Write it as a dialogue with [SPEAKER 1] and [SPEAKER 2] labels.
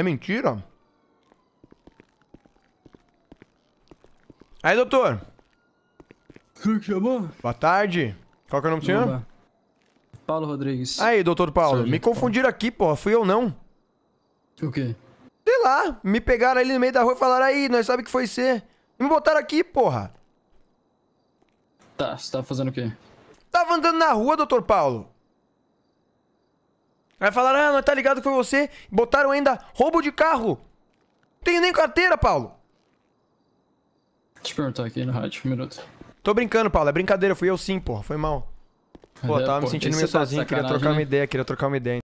[SPEAKER 1] É mentira? Aí, doutor. Quem que chamou? Boa tarde. Qual que é o nome do senhor? Paulo Rodrigues. Aí, doutor Paulo. Sargento me confundiram Paulo. aqui, porra. Fui eu não. O quê?
[SPEAKER 2] Sei lá. Me pegaram ali no meio da rua e falaram aí, nós sabe que foi você. Me botaram aqui, porra. Tá,
[SPEAKER 3] você tá fazendo o quê?
[SPEAKER 2] Tava andando na rua, doutor Paulo. Aí falaram, ah, não tá ligado que foi você. Botaram ainda roubo de carro. Não tenho nem carteira, Paulo. Deixa eu perguntar aqui no rádio, um minuto. Tô brincando, Paulo. É brincadeira, fui eu sim, porra. Foi mal. Pô, é, tava me sentindo meio tá sozinho, queria trocar né? uma
[SPEAKER 1] ideia, queria trocar uma
[SPEAKER 2] ideia.